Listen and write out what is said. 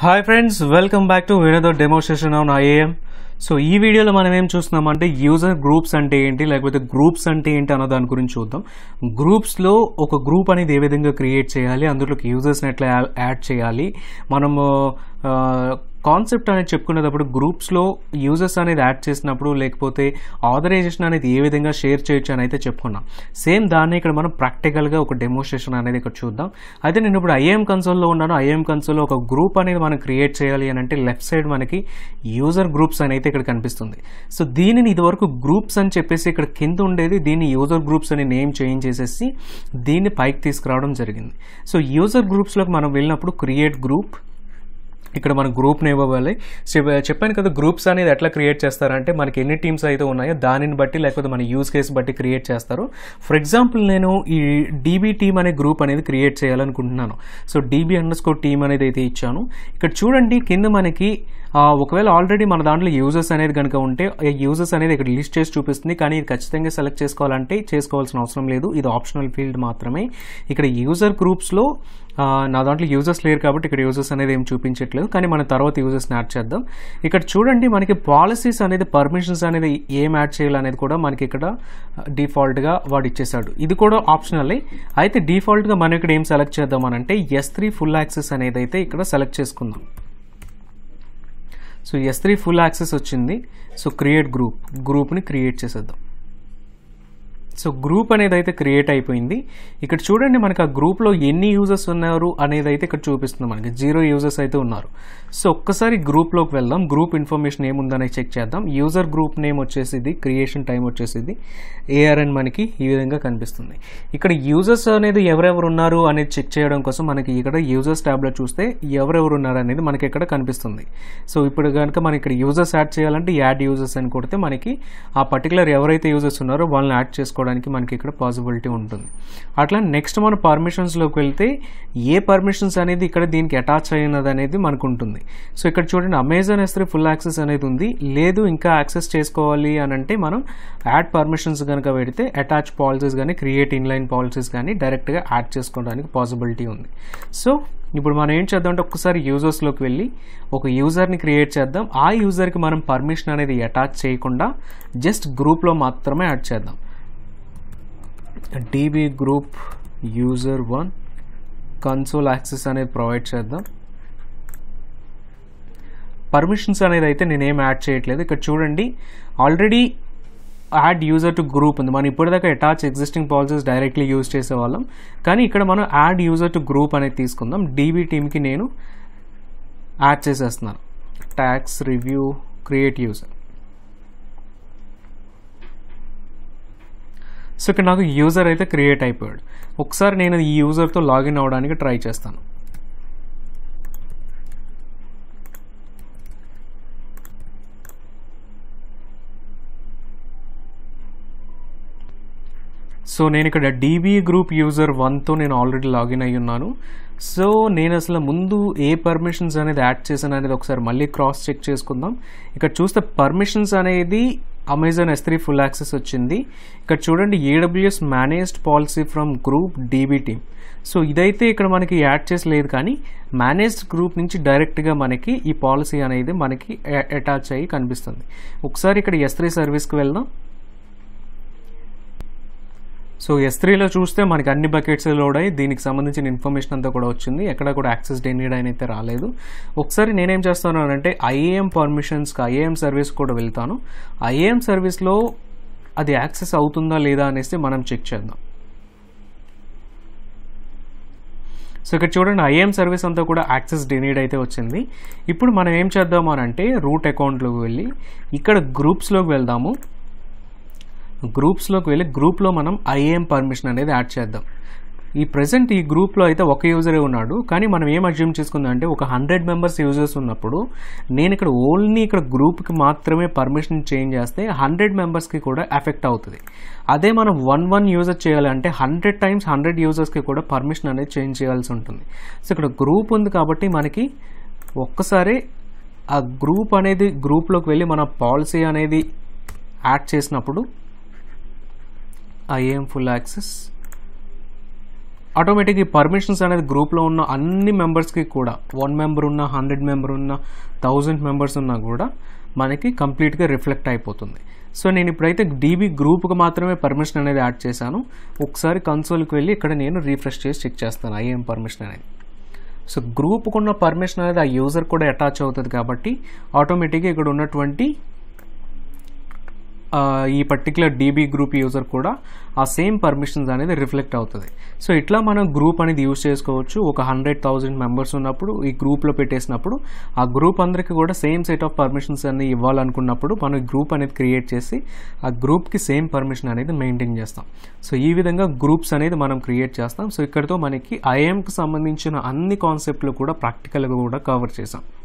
hi friends welcome back to వేరేదో demonstration on IAM so ఈ వీడియోలో మనం ఏం చూస్తున్నామంటే యూజర్ గ్రూప్స్ అంటే ఏంటి లేకపోతే గ్రూప్స్ అంటే ఏంటి అన్న దాని గురించి చూద్దాం గ్రూప్స్లో ఒక గ్రూప్ అనేది ఏ విధంగా క్రియేట్ చేయాలి అందులోకి యూజర్స్ని ఎట్లా యాడ్ చేయాలి మనము కాన్సెప్ట్ అనేది చెప్పుకునేటప్పుడు గ్రూప్స్లో యూజర్స్ అనేది యాడ్ చేసినప్పుడు లేకపోతే ఆథరైజేషన్ అనేది ఏ విధంగా షేర్ చేయొచ్చు అని అయితే చెప్పుకున్నాం సేమ్ దాన్ని ఇక్కడ మనం ప్రాక్టికల్గా ఒక డెమోస్ట్రేషన్ అనేది ఇక్కడ చూద్దాం అయితే నేను ఇప్పుడు ఐఎం కన్సోల్లో ఉన్నాను ఐఎం కన్సోల్లో ఒక గ్రూప్ అనేది మనం క్రియేట్ చేయాలి అని అంటే లెఫ్ట్ సైడ్ మనకి యూజర్ గ్రూప్స్ అని అయితే ఇక్కడ కనిపిస్తుంది సో దీనిని ఇదివరకు గ్రూప్స్ అని చెప్పేసి ఇక్కడ కింద ఉండేది దీన్ని యూజర్ గ్రూప్స్ అని నేమ్ చేంజ్ చేసేసి దీన్ని పైకి తీసుకురావడం జరిగింది సో యూజర్ గ్రూప్స్లోకి మనం వెళ్ళినప్పుడు క్రియేట్ గ్రూప్ ఇక్కడ మనం గ్రూప్ని ఇవ్వాలి చెప్పాను కదా గ్రూప్స్ అనేది ఎట్లా క్రియేట్ చేస్తారంటే మనకి ఎన్ని టీమ్స్ అయితే ఉన్నాయో దానిని బట్టి లేకపోతే మన యూజ్ కేస్ బట్టి క్రియేట్ చేస్తారు ఫర్ ఎగ్జాంపుల్ నేను ఈ డీబీ టీమ్ అనే గ్రూప్ అనేది క్రియేట్ చేయాలనుకుంటున్నాను so DB underscore team అనేది అయితే ఇచ్చాను ఇక్కడ చూడండి కింద మనకి ఒకవేళ ఆల్రెడీ మన దాంట్లో యూజర్స్ అనేది కనుక ఉంటే యూజర్స్ అనేది ఇక్కడ లిస్ట్ చేసి చూపిస్తుంది కానీ ఇది ఖచ్చితంగా సెలెక్ట్ చేసుకోవాలంటే చేసుకోవాల్సిన అవసరం లేదు ఇది ఆప్షనల్ ఫీల్డ్ మాత్రమే ఇక్కడ యూజర్ గ్రూప్స్లో నా దాంట్లో యూజర్స్ లేరు కాబట్టి ఇక్కడ యూజర్స్ అనేది ఏం చూపించట్లేదు కానీ మనం తర్వాత యూజర్స్ని యాడ్ చేద్దాం ఇక్కడ చూడండి మనకి పాలసీస్ అనేది పర్మిషన్స్ అనేది ఏం యాడ్ చేయాలనేది కూడా మనకి ఇక్కడ డిఫాల్ట్గా వాడు ఇచ్చేసాడు ఇది కూడా ఆప్షనలే అయితే డిఫాల్ట్గా మనం ఇక్కడ ఏం సెలెక్ట్ చేద్దాం అంటే ఎస్ త్రీ ఫుల్ యాక్సెస్ అనేది అయితే ఇక్కడ సెలెక్ట్ చేసుకుందాం so S three full access వచ్చింది సో క్రియేట్ గ్రూప్ గ్రూప్ని క్రియేట్ చేసేద్దాం సో గ్రూప్ అనేది అయితే క్రియేట్ అయిపోయింది ఇక్కడ చూడండి మనకి ఆ గ్రూప్లో ఎన్ని యూజర్స్ ఉన్నారు అనేది అయితే ఇక్కడ చూపిస్తుంది మనకి జీరో యూజర్స్ అయితే ఉన్నారు సో ఒక్కసారి గ్రూప్లోకి వెళ్దాం గ్రూప్ ఇన్ఫర్మేషన్ ఏముందనే చెక్ చేద్దాం యూజర్ గ్రూప్ నేమ్ వచ్చేసిది క్రియేషన్ టైం వచ్చేసిది ఏఆర్ఎన్ మనకి ఈ విధంగా కనిపిస్తుంది ఇక్కడ యూజర్స్ అనేది ఎవరెవరు ఉన్నారు అనేది చెక్ చేయడం కోసం మనకి ఇక్కడ యూజర్స్ ట్యాబ్లో చూస్తే ఎవరెవరు ఉన్నారు అనేది మనకి ఇక్కడ కనిపిస్తుంది సో ఇప్పుడు కనుక మనం ఇక్కడ యూజర్స్ యాడ్ చేయాలంటే యాడ్ యూజర్స్ అని కొడితే మనకి ఆ పర్టికులర్ ఎవరైతే యూజర్స్ ఉన్నారో వాళ్ళని యాడ్ చేసుకోవడం తీసుకోవడానికి మనకి ఇక్కడ పాసిబిలిటీ ఉంటుంది అట్లా నెక్స్ట్ మన పర్మిషన్స్లోకి వెళ్తే ఏ పర్మిషన్స్ అనేది ఇక్కడ దీనికి అటాచ్ అయినది అనేది మనకు ఉంటుంది సో ఇక్కడ చూడండి అమెజాన్ ఎస్త్రీ ఫుల్ యాక్సెస్ అనేది ఉంది లేదు ఇంకా యాక్సెస్ చేసుకోవాలి అని అంటే మనం యాడ్ పర్మిషన్స్ కనుక పెడితే అటాచ్ పాలసీస్ కానీ క్రియేట్ ఇన్లైన్ పాలసీస్ కానీ డైరెక్ట్గా యాడ్ చేసుకోవడానికి పాసిబిలిటీ ఉంది సో ఇప్పుడు మనం ఏం చేద్దాం అంటే ఒక్కసారి యూజర్స్లోకి వెళ్ళి ఒక యూజర్ని క్రియేట్ చేద్దాం ఆ యూజర్కి మనం పర్మిషన్ అనేది అటాచ్ చేయకుండా జస్ట్ గ్రూప్లో మాత్రమే యాడ్ చేద్దాం DB group user one console access అనేది ప్రొవైడ్ చేద్దాం పర్మిషన్స్ అనేది అయితే నేనేం యాడ్ చేయట్లేదు ఇక్కడ చూడండి already add user to group ఉంది మనం ఇప్పటిదాకా attach existing policies directly use చేసేవాళ్ళం కానీ ఇక్కడ మనం యాడ్ యూజర్ టు గ్రూప్ అనేది తీసుకుందాం డీబీ టీమ్కి నేను యాడ్ చేసేస్తున్నాను tax review create user so ఇక్కడ నాకు యూజర్ అయితే క్రియేట్ అయిపోయాడు ఒకసారి నేను ఈ యూజర్తో లాగిన్ అవ్వడానికి ట్రై చేస్తాను సో నేను ఇక్కడ డీబీ గ్రూప్ యూజర్ వన్తో నేను ఆల్రెడీ లాగిన్ అయి ఉన్నాను సో నేను అసలు ముందు ఏ పర్మిషన్స్ అనేది యాడ్ చేశాను అనేది ఒకసారి మళ్ళీ క్రాస్ చెక్ చేసుకుందాం ఇక్కడ చూస్తే పర్మిషన్స్ అనేది Amazon S three full access వచ్చింది ఇక్కడ చూడండి AWS managed policy from group DB team so ఇదైతే ఇక్కడ మనకి యాడ్ చేసలేదు కానీ మేనేజ్డ్ గ్రూప్ నుంచి డైరెక్ట్గా మనకి ఈ పాలసీ అనేది మనకి అటాచ్ అయ్యి కనిపిస్తుంది ఒకసారి ఇక్కడ ఎస్ త్రీ సర్వీస్కి వెళ్దాం సో ఎస్ త్రీలో చూస్తే మనకి అన్ని బకెట్స్ లోడ్ అయ్యి దీనికి సంబంధించిన ఇన్ఫర్మేషన్ అంతా కూడా వచ్చింది ఎక్కడ కూడా యాక్సెస్ డెనీడ్ అని అయితే రాలేదు ఒకసారి నేనేం చేస్తాను అంటే ఐఏఎం పర్మిషన్స్కి ఐఏఎం సర్వీస్ కూడా వెళ్తాను ఐఏఎం సర్వీస్లో అది యాక్సెస్ అవుతుందా లేదా అనేసి మనం చెక్ చేద్దాం సో ఇక్కడ చూడండి ఐఏఎం సర్వీస్ అంతా కూడా యాక్సెస్ డినీడ్ అయితే వచ్చింది ఇప్పుడు మనం ఏం చేద్దాము అని అంటే రూట్ అకౌంట్లోకి వెళ్ళి ఇక్కడ గ్రూప్స్లోకి వెళ్దాము గ్రూప్స్లోకి వెళ్ళి గ్రూప్లో మనం ఐఏఎం పర్మిషన్ అనేది యాడ్ చేద్దాం ఈ ప్రజెంట్ ఈ గ్రూప్లో అయితే ఒక యూజరే ఉన్నాడు కానీ మనం ఏం అజ్యూమ్ చేసుకుందాం అంటే ఒక హండ్రెడ్ మెంబర్స్ యూజర్స్ ఉన్నప్పుడు నేను ఇక్కడ ఓన్లీ ఇక్కడ గ్రూప్కి మాత్రమే పర్మిషన్ చేంజ్ చేస్తే హండ్రెడ్ మెంబర్స్కి కూడా ఎఫెక్ట్ అవుతుంది అదే మనం వన్ వన్ యూజర్ చేయాలంటే హండ్రెడ్ టైమ్స్ హండ్రెడ్ యూజర్స్కి కూడా పర్మిషన్ అనేది చేంజ్ చేయాల్సి ఉంటుంది సో ఇక్కడ గ్రూప్ ఉంది కాబట్టి మనకి ఒక్కసారి ఆ గ్రూప్ అనేది గ్రూప్లోకి వెళ్ళి మన పాలసీ అనేది యాడ్ చేసినప్పుడు ఐఏఎం ఫుల్ యాక్సెస్ ఆటోమేటిక్ ఈ పర్మిషన్స్ అనేది గ్రూప్లో ఉన్న అన్ని మెంబర్స్కి కూడా వన్ మెంబర్ ఉన్న హండ్రెడ్ మెంబర్ ఉన్న థౌజండ్ మెంబర్స్ ఉన్నా కూడా మనకి కంప్లీట్గా రిఫ్లెక్ట్ అయిపోతుంది సో నేను ఇప్పుడైతే డీబీ గ్రూప్కి మాత్రమే పర్మిషన్ అనేది యాడ్ చేశాను ఒకసారి కన్సోల్కి వెళ్ళి ఇక్కడ నేను రీఫ్రెష్ చేసి చెక్ చేస్తాను ఐఏం పర్మిషన్ అనేది సో గ్రూప్కు ఉన్న పర్మిషన్ అనేది ఆ యూజర్ కూడా అటాచ్ అవుతుంది కాబట్టి ఆటోమేటిక్గా ఇక్కడ ఉన్నటువంటి ఈ పర్టికులర్ డీబీ గ్రూప్ యూజర్ కూడా ఆ సేమ్ పర్మిషన్స్ అనేది రిఫ్లెక్ట్ అవుతుంది సో ఇట్లా మనం గ్రూప్ అనేది యూజ్ చేసుకోవచ్చు ఒక హండ్రెడ్ థౌజండ్ మెంబర్స్ ఉన్నప్పుడు ఈ గ్రూప్లో పెట్టేసినప్పుడు ఆ గ్రూప్ అందరికీ కూడా సేమ్ సెట్ ఆఫ్ పర్మిషన్స్ అన్ని ఇవ్వాలనుకున్నప్పుడు మనం గ్రూప్ అనేది క్రియేట్ చేసి ఆ గ్రూప్కి సేమ్ పర్మిషన్ అనేది మెయింటైన్ చేస్తాం సో ఈ విధంగా గ్రూప్స్ అనేది మనం క్రియేట్ చేస్తాం సో ఇక్కడితో మనకి ఐఎంకి సంబంధించిన అన్ని కాన్సెప్ట్లు కూడా ప్రాక్టికల్గా కూడా కవర్ చేసాం